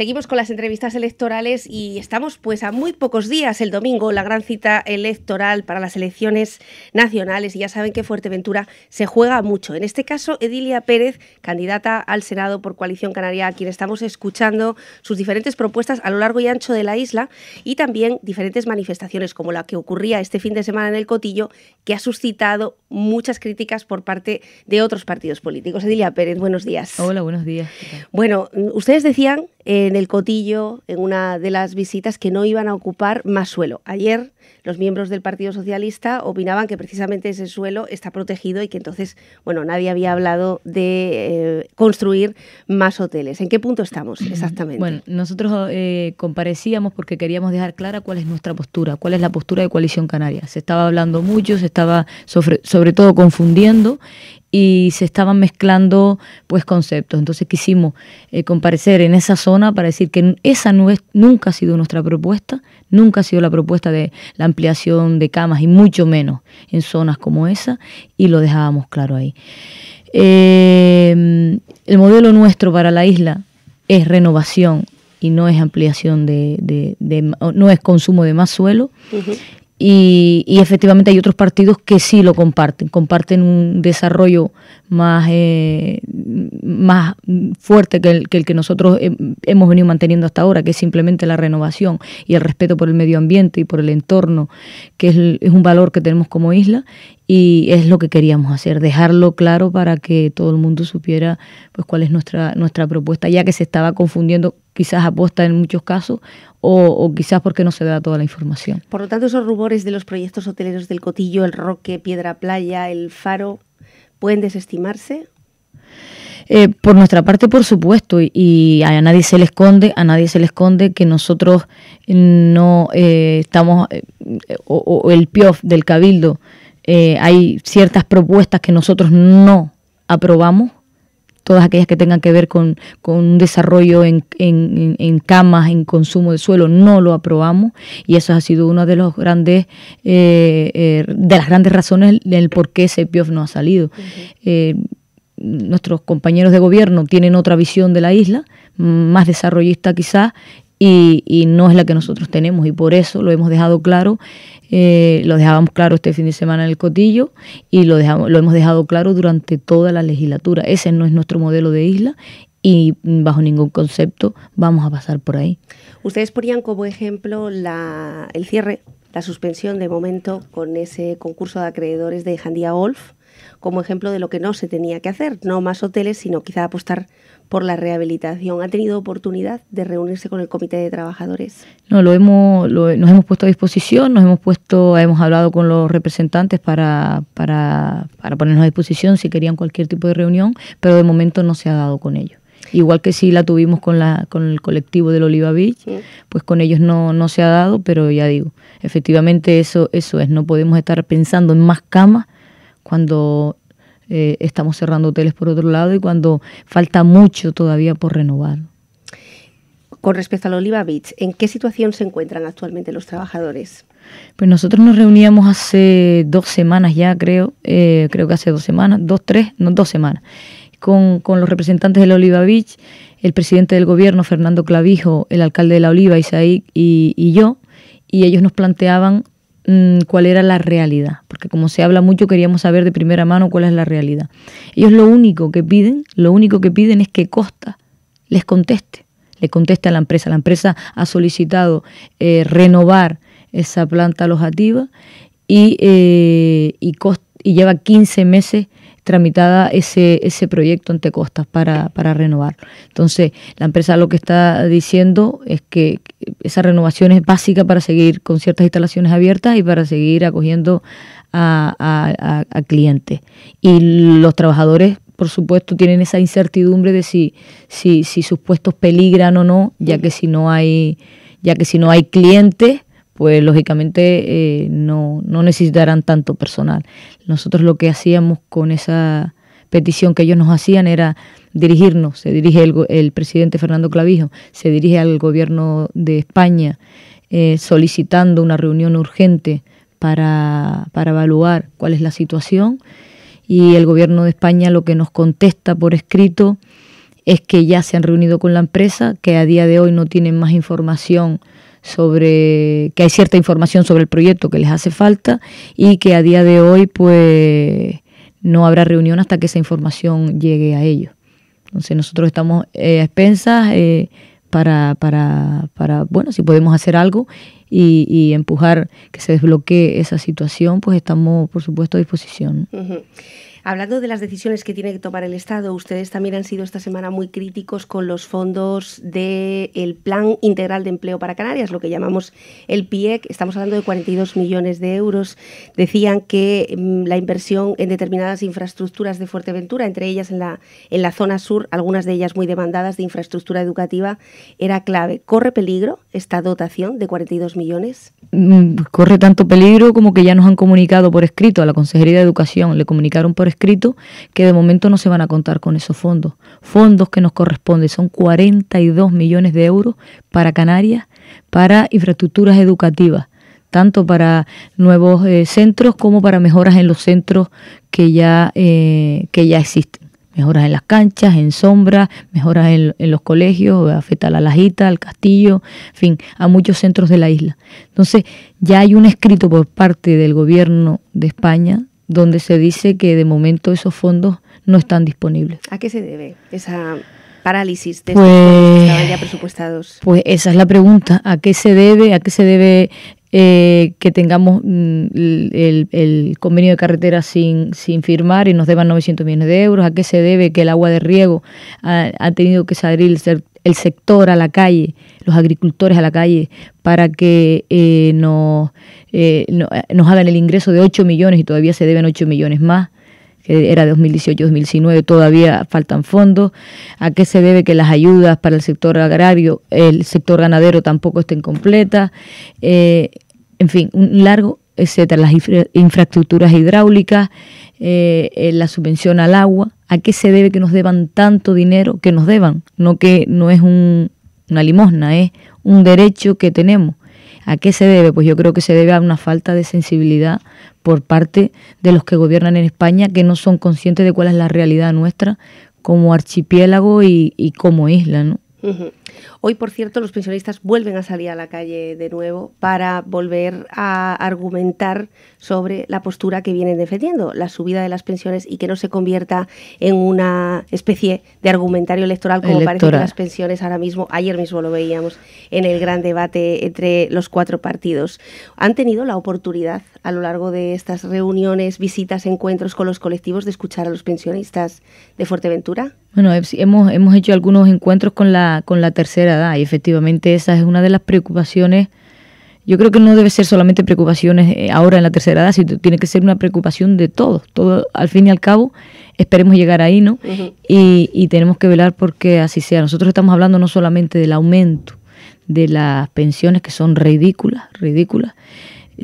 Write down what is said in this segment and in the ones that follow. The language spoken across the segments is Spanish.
Seguimos con las entrevistas electorales y estamos pues a muy pocos días, el domingo, la gran cita electoral para las elecciones nacionales y ya saben que Fuerteventura se juega mucho. En este caso, Edilia Pérez, candidata al Senado por Coalición Canaria, a quien estamos escuchando sus diferentes propuestas a lo largo y ancho de la isla y también diferentes manifestaciones como la que ocurría este fin de semana en el Cotillo, que ha suscitado muchas críticas por parte de otros partidos políticos. Edilia Pérez, buenos días. Hola, buenos días. Bueno, mm, ustedes decían... Eh, en el cotillo, en una de las visitas, que no iban a ocupar más suelo. Ayer los miembros del Partido Socialista opinaban que precisamente ese suelo está protegido y que entonces, bueno, nadie había hablado de eh, construir más hoteles. ¿En qué punto estamos exactamente? Bueno, nosotros eh, comparecíamos porque queríamos dejar clara cuál es nuestra postura, cuál es la postura de Coalición Canaria. Se estaba hablando mucho, se estaba sobre todo confundiendo y se estaban mezclando pues conceptos. Entonces quisimos eh, comparecer en esa zona para decir que esa nunca ha sido nuestra propuesta, nunca ha sido la propuesta de la ampliación de camas y mucho menos en zonas como esa y lo dejábamos claro ahí. Em, el modelo nuestro para la isla es renovación y no es ampliación de, no es consumo de más suelo. Y, efectivamente hay otros partidos que sí lo comparten, comparten un desarrollo más, eh, más fuerte que el, que nosotros hemos venido manteniendo hasta ahora, que es simplemente la renovación y el respeto por el medio ambiente y por el entorno, que es, es un valor que tenemos como isla y es lo que queríamos hacer, dejarlo claro para que todo el mundo supiera pues cuál es nuestra, nuestra propuesta, ya que se estaba confundiendo quizás apuesta en muchos casos, o, quizás porque no se da toda la información. Por lo tanto, esos rumores de los proyectos hoteleros del Cotillo, el Roque, Piedra Playa, el Faro, ¿pueden desestimarse? Eh, por nuestra parte, por supuesto, y, a nadie se le esconde, a nadie se le esconde que nosotros no eh, estamos, eh, o, o, el PIOF del Cabildo, hay ciertas propuestas que nosotros no aprobamos, todas aquellas que tengan que ver con, un desarrollo en, camas, en consumo de suelo, no lo aprobamos y eso ha sido una de los grandes eh, eh, de las grandes razones del por qué ese PIOF no ha salido. Eh, nuestros compañeros de gobierno tienen otra visión de la isla, más desarrollista quizás, y, no es la que nosotros tenemos y por eso lo hemos dejado claro, eh, lo dejábamos claro este fin de semana en el Cotillo y lo, lo hemos dejado claro durante toda la legislatura. Ese no es nuestro modelo de isla y bajo ningún concepto vamos a pasar por ahí. Ustedes ponían como ejemplo el cierre, la suspensión de momento con ese concurso de acreedores de Jandía Golf como ejemplo de lo que no se tenía que hacer, no más hoteles, sino quizá apostar por la rehabilitación. ¿Ha tenido oportunidad de reunirse con el comité de trabajadores? No, lo hemos, nos hemos puesto a disposición, nos hemos puesto, hemos hablado con los representantes para, para, ponernos a disposición si querían cualquier tipo de reunión, pero de momento no se ha dado con ellos igual que si la tuvimos con, la, con el colectivo del Oliva Beach, pues con ellos no, no se ha dado, pero ya digo, efectivamente eso, eso es, no podemos estar pensando en más camas cuando eh, estamos cerrando hoteles por otro lado y cuando falta mucho todavía por renovar. Con respecto a la Oliva Beach, ¿en qué situación se encuentran actualmente los trabajadores? Pues nosotros nos reuníamos hace dos semanas ya, creo, eh, creo que hace dos semanas, dos, tres, no, dos semanas, con, los representantes de la Oliva Beach, el presidente del gobierno, Fernando Clavijo, el alcalde de la Oliva, Isaí y, y yo, y ellos nos planteaban Mm, cuál era la realidad, porque como se habla mucho queríamos saber de primera mano cuál es la realidad. Ellos lo único que piden, lo único que piden es que Costa les conteste, le conteste a la empresa. La empresa ha solicitado eh, renovar esa planta alojativa y, eh, y lleva 15 meses tramitada ese, ese proyecto ante costas para, para renovar. Entonces, la empresa lo que está diciendo es que esa renovación es básica para seguir con ciertas instalaciones abiertas y para seguir acogiendo a, clientes. Y los trabajadores por supuesto, tienen esa incertidumbre de si, si, si sus puestos peligran o no, ya que si no hay, ya que si no hay clientes, pues lógicamente eh, no, no necesitarán tanto personal. Nosotros lo que hacíamos con esa petición que ellos nos hacían era dirigirnos, se dirige el, presidente Fernando Clavijo, se dirige al gobierno de España eh, solicitando una reunión urgente para, para evaluar cuál es la situación y el gobierno de España lo que nos contesta por escrito es que ya se han reunido con la empresa, que a día de hoy no tienen más información sobre que hay cierta información sobre el proyecto que les hace falta y que a día de hoy pues no habrá reunión hasta que esa información llegue a ellos. Entonces nosotros estamos eh, a expensas eh, para, para, para, bueno, si podemos hacer algo y, empujar que se desbloquee esa situación, pues estamos por supuesto a disposición. Hablando de las decisiones que tiene que tomar el Estado, ustedes también han sido esta semana muy críticos con los fondos del Plan Integral de Empleo para Canarias, lo que llamamos el PIEC. Estamos hablando de 42 millones de euros. Decían que mm, la inversión en determinadas infraestructuras de Fuerteventura, entre ellas en la, en la zona sur, algunas de ellas muy demandadas de infraestructura educativa, era clave. ¿Corre peligro esta dotación de 42 millones? Mm, corre tanto peligro como que ya nos han comunicado por escrito a la Consejería de Educación, le comunicaron por escrito que de momento no se van a contar con esos fondos. Fondos que nos corresponden son 42 millones de euros para Canarias, para infraestructuras educativas, tanto para nuevos eh, centros como para mejoras en los centros que ya, eh, que ya existen mejoras en las canchas, en sombras, mejoras en, los colegios, afecta a la Lajita, al Castillo, en fin, a muchos centros de la isla. Entonces, ya hay un escrito por parte del gobierno de España donde se dice que de momento esos fondos no están disponibles. ¿A qué se debe esa parálisis de pues, que estaban ya presupuestados? Pues esa es la pregunta. ¿A qué se debe? ¿A qué se debe eh, que tengamos mm, el, convenio de carretera sin, sin firmar y nos deban 900 millones de euros? ¿A qué se debe que el agua de riego ha, tenido que salir, ser, el sector a la calle, los agricultores a la calle, para que eh, nos, no, eh, eh, nos hagan el ingreso de 8 millones y todavía se deben 8 millones más que era de 2018-2019, todavía faltan fondos. ¿A qué se debe que las ayudas para el sector agrario, el sector ganadero tampoco estén completas? Eh, en fin, un largo etcétera, las infraestructuras hidráulicas, eh, eh, la subvención al agua. ¿A qué se debe que nos deban tanto dinero que nos deban? No que no es una limosna, es un derecho que tenemos. ¿A qué se debe? Pues yo creo que se debe a una falta de sensibilidad por parte de los que gobiernan en España, que no son conscientes de cuál es la realidad nuestra como archipiélago y, como isla, ¿no? Hoy, por cierto, los pensionistas vuelven a salir a la calle de nuevo para volver a argumentar sobre la postura que vienen defendiendo, la subida de las pensiones y que no se convierta en una especie de argumentario electoral como parece que las pensiones ahora mismo, ayer mismo lo veíamos en el gran debate entre los cuatro partidos. Han tenido la oportunidad a lo largo de estas reuniones, visitas, encuentros con los colectivos de escuchar a los pensionistas de Fuerteventura. Bueno, eh, hemos, hemos hecho algunos encuentros con la, con la tercera edad y efectivamente esa es una de las preocupaciones. Yo creo que no debe ser solamente preocupaciones eh, ahora en la tercera edad, sino tiene que ser una preocupación de todos. Todo, al fin y al cabo, esperemos llegar ahí, ¿no? y, y tenemos que velar porque así sea. Nosotros estamos hablando no solamente del aumento de las pensiones que son ridículas, ridículas,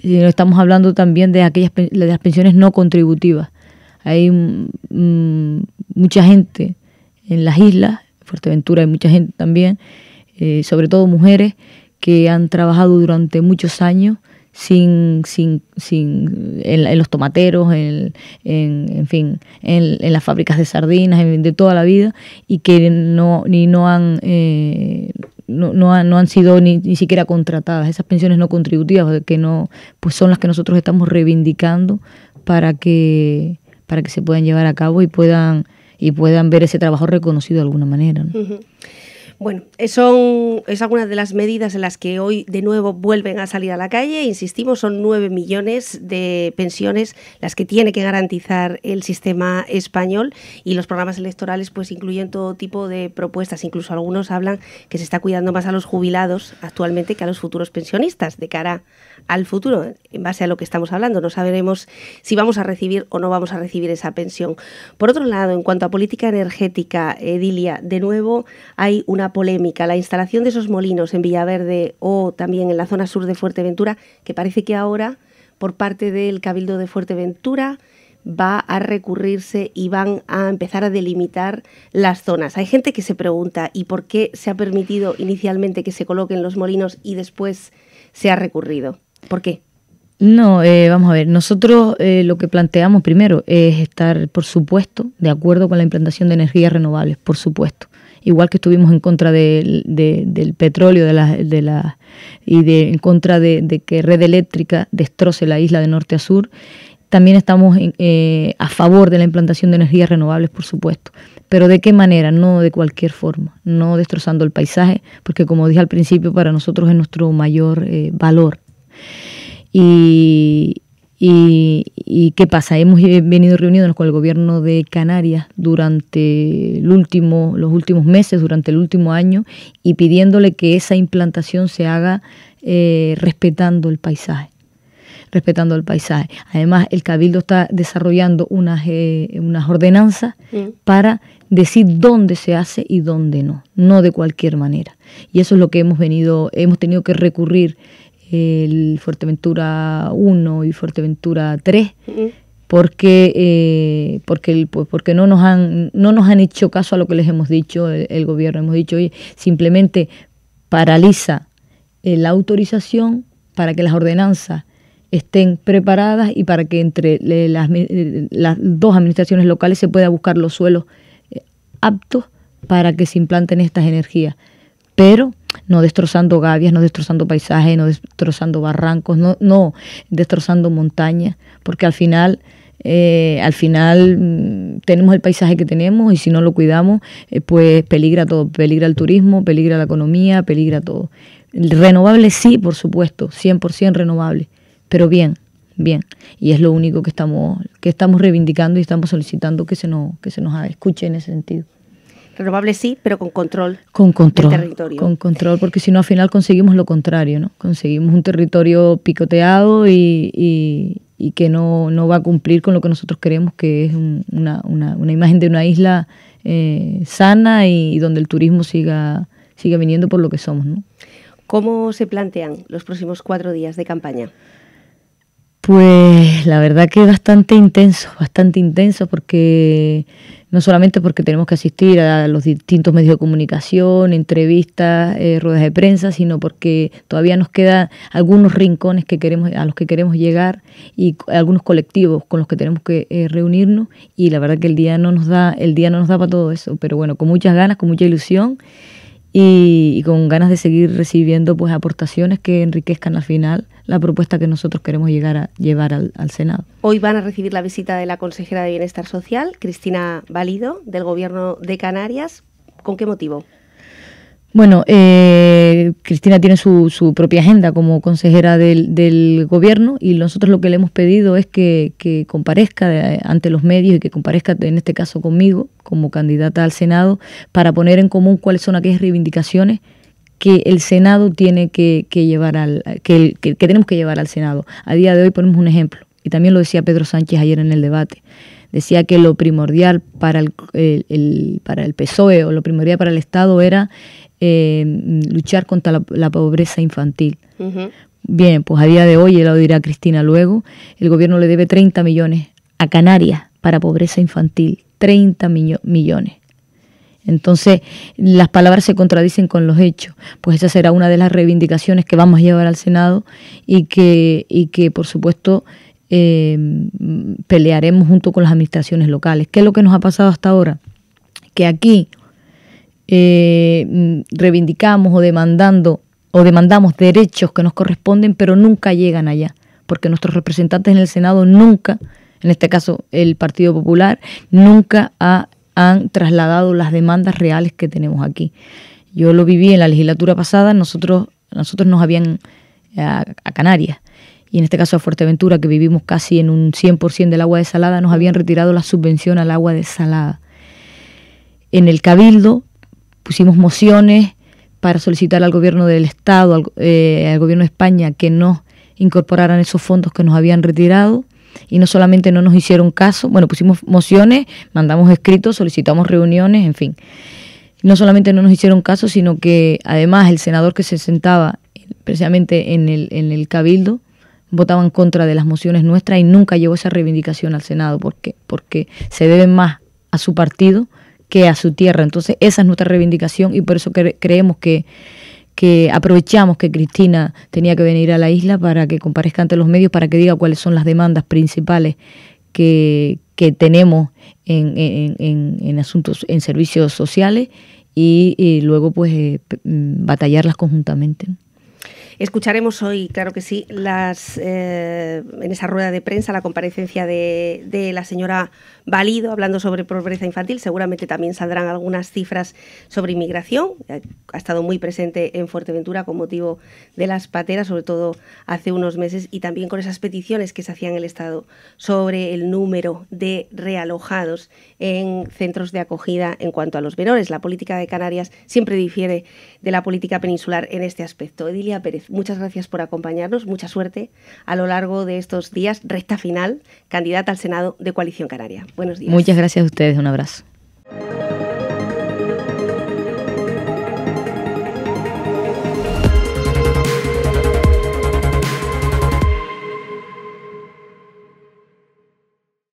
sino estamos hablando también de aquellas de las pensiones no contributivas. Hay mm, mm, mucha gente en las islas, Fuerteventura hay mucha gente también, eh, sobre todo mujeres que han trabajado durante muchos años sin, sin, sin en, los tomateros, en, en, fin, en, las fábricas de sardinas, de toda la vida, y que no, ni eh, no han no, han, sido ni, ni, siquiera contratadas, esas pensiones no contributivas, que no, pues son las que nosotros estamos reivindicando para que, para que se puedan llevar a cabo y puedan y puedan ver ese trabajo reconocido de alguna manera. Bueno, eh, es algunas de las medidas en las que hoy de nuevo vuelven a salir a la calle. Insistimos, son nueve millones de pensiones las que tiene que garantizar el sistema español y los programas electorales pues incluyen todo tipo de propuestas. Incluso algunos hablan que se está cuidando más a los jubilados actualmente que a los futuros pensionistas de cara al futuro, en base a lo que estamos hablando. No sabremos si vamos a recibir o no vamos a recibir esa pensión. Por otro lado, en cuanto a política energética, Edilia, de nuevo hay una polémica, la instalación de esos molinos en Villaverde o también en la zona sur de Fuerteventura, que parece que ahora, por parte del Cabildo de Fuerteventura, va a recurrirse y van a empezar a delimitar las zonas. Hay gente que se pregunta, ¿y por qué se ha permitido inicialmente que se coloquen los molinos y después se ha recurrido? ¿Por qué? No, eh, vamos a ver, nosotros eh, lo que planteamos primero es estar, por supuesto, de acuerdo con la implantación de energías renovables, por supuesto igual que estuvimos en contra del petróleo y en contra de, que red eléctrica destroce la isla de norte a sur, también estamos eh, a favor de la implantación de energías renovables, por supuesto. Pero ¿de qué manera? No de cualquier forma, no destrozando el paisaje, porque como dije al principio, para nosotros es nuestro mayor eh, valor. y, ¿Y qué pasa? Hemos venido reuniéndonos con el gobierno de Canarias durante el último, los últimos meses, durante el último año, y pidiéndole que esa implantación se haga eh, respetando el paisaje respetando el paisaje. Además, el Cabildo está desarrollando unas, eh, unas ordenanzas mm. para decir dónde se hace y dónde no, no de cualquier manera. Y eso es lo que hemos venido, hemos tenido que recurrir el Fuerteventura 1 y Fuerteventura 3, porque, eh, porque, pues porque no, nos han, no nos han hecho caso a lo que les hemos dicho el, gobierno. Hemos dicho, oye, simplemente paraliza eh, la autorización para que las ordenanzas estén preparadas y para que entre eh, las, dos administraciones locales se pueda buscar los suelos aptos para que se implanten estas energías pero no destrozando gavias, no destrozando paisajes, no destrozando barrancos, no, no destrozando montañas, porque al final... Eh, al final mm, tenemos el paisaje que tenemos y si no lo cuidamos, eh, pues peligra todo, peligra el turismo, peligra la economía, peligra todo. Renovable sí, por supuesto, 100% renovable, pero bien, bien. Y es lo único que estamos, que estamos reivindicando y estamos solicitando que se nos, que se nos escuche en ese sentido. Renovables sí, pero con control. Con control. Con control, porque si no al final conseguimos lo contrario, ¿no? Conseguimos un territorio picoteado y, que no, no, va a cumplir con lo que nosotros queremos, que es una, una, imagen de una isla eh, sana y, donde el turismo siga, siga viniendo por lo que somos, ¿Cómo se plantean los próximos cuatro días de campaña? Pues la verdad que es bastante intenso, bastante intenso, porque no solamente porque tenemos que asistir a los distintos medios de comunicación, entrevistas, eh, ruedas de prensa, sino porque todavía nos quedan algunos rincones que queremos, a los que queremos llegar y algunos colectivos con los que tenemos que eh, reunirnos y la verdad que el día no nos da, el día no nos da para todo eso, pero bueno, con muchas ganas, con mucha ilusión y, con ganas de seguir recibiendo pues aportaciones que enriquezcan al final la propuesta que nosotros queremos llegar a llevar al, al Senado. Hoy van a recibir la visita de la consejera de Bienestar Social, Cristina Valido, del Gobierno de Canarias. ¿Con qué motivo? Bueno, eh, Cristina tiene su, su, propia agenda como consejera del, gobierno y nosotros lo que le hemos pedido es que, comparezca ante los medios y que comparezca en este caso conmigo como candidata al Senado para poner en común cuáles son aquellas reivindicaciones que el Senado tiene que, llevar al que tenemos que llevar al Senado. A día de hoy ponemos un ejemplo y también lo decía Pedro Sánchez ayer en el debate decía que lo primordial para el, para el PSOE o lo primordial para el Estado era eh, luchar contra la, pobreza infantil. Bien, pues a día de hoy, ya lo dirá Cristina luego, el gobierno le debe 30 millones a Canarias para pobreza infantil, 30 millones. Entonces, las palabras se contradicen con los hechos. Pues esa será una de las reivindicaciones que vamos a llevar al Senado y que, y que por supuesto, eh, pelearemos junto con las administraciones locales. ¿Qué es lo que nos ha pasado hasta ahora? Que aquí eh, mm, reivindicamos o demandando o demandamos derechos que nos corresponden, pero nunca llegan allá, porque nuestros representantes en el Senado nunca, en este caso el Partido Popular, nunca han trasladado las demandas reales que tenemos aquí. Yo lo viví en la legislatura pasada, nosotros, nosotros nos habían eh, a Canarias y en este caso a Fuerteventura, que vivimos casi en un 100% del agua desalada, nos habían retirado la subvención al agua de salada En el Cabildo pusimos mociones para solicitar al gobierno del Estado, al, eh, gobierno de España, que nos incorporaran esos fondos que nos habían retirado y no solamente no nos hicieron caso, bueno, pusimos mociones, mandamos escritos, solicitamos reuniones, en fin. No solamente no nos hicieron caso, sino que además el senador que se sentaba precisamente en el, en el cabildo votaba en contra de las mociones nuestras y nunca llevó esa reivindicación al Senado porque, porque se deben más a su partido que a su tierra. Entonces esa es nuestra reivindicación y por eso creemos que, que aprovechamos que Cristina tenía que venir a la isla para que comparezca ante los medios, para que diga cuáles son las demandas principales que, tenemos en, en, en, asuntos, en servicios sociales y, luego pues eh, batallarlas conjuntamente. Escucharemos hoy, claro que sí, las, eh, en esa rueda de prensa la comparecencia de, de, la señora Valido hablando sobre pobreza infantil. Seguramente también saldrán algunas cifras sobre inmigración. Ha estado muy presente en Fuerteventura con motivo de las pateras, sobre todo hace unos meses, y también con esas peticiones que se hacían en el Estado sobre el número de realojados en centros de acogida en cuanto a los menores. La política de Canarias siempre difiere de la política peninsular en este aspecto. Edilia Pérez muchas gracias por acompañarnos, mucha suerte a lo largo de estos días, recta final, candidata al Senado de Coalición Canaria. Buenos días. Muchas gracias a ustedes, un abrazo.